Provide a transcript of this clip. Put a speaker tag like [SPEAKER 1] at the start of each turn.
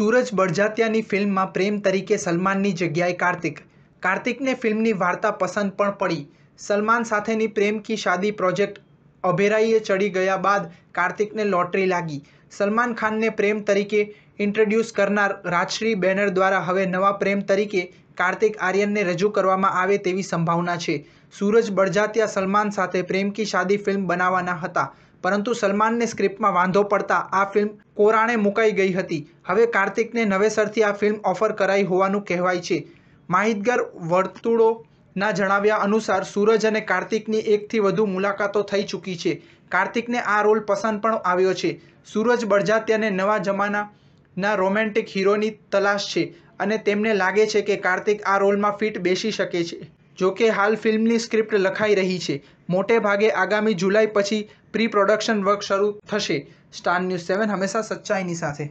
[SPEAKER 1] સુરજ બળજાત્યાની ફિલ્મમાં પ્રેમ તરીકે સલમાનની જગ્યાએ કાર્તિક કાર્તિકને ફિલ્મની વાર્તા પસંદ પણ પડી સલમાન સાથેની પ્રેમ કી શાદી પ્રોજેક્ટ અભેરાઈએ ચડી ગયા બાદ કાર્તિકને લોટરી લાગી સલમાન ખાનને પ્રેમ તરીકે ઇન્ટ્રોડ્યુસ કરનાર રાજશ્રી બેનર દ્વારા હવે નવા પ્રેમ તરીકે કાર્તિક આર્યનને રજૂ કરવામાં આવે તેવી સંભાવના છે સુરજ બળજાત્યા સલમાન સાથે પ્રેમ કી શાદી ફિલ્મ બનાવવાના હતા પરંતુ સલમાનને સ્ક્રિપ્ટમાં વાંધો પડતા આ ફિલ્મ કોરાણે મુકાઈ ગઈ હતી હવે કાર્તિકને નવેસરથી આ ફિલ્મ ઓફર કરાઈ હોવાનું કહેવાય છે માહિતગાર વર્તુળોના જણાવ્યા અનુસાર સૂરજ અને કાર્તિકની એકથી વધુ મુલાકાતો થઈ ચૂકી છે કાર્તિકને આ રોલ પસંદ પણ આવ્યો છે સૂરજ બળજાત્યાને નવા જમાનાના રોમેન્ટિક હીરોની તલાશ છે અને તેમને લાગે છે કે કાર્તિક આ રોલમાં ફિટ બેસી શકે છે જો કે હાલ ફિલ્મની સ્ક્રિપ્ટ લખાઈ રહી છે મોટે ભાગે આગામી જુલાઈ પછી પ્રી પ્રોડક્શન વર્ક શરૂ થશે સ્ટાર ન્યૂઝ સેવન હંમેશા સચ્ચાઈની સાથે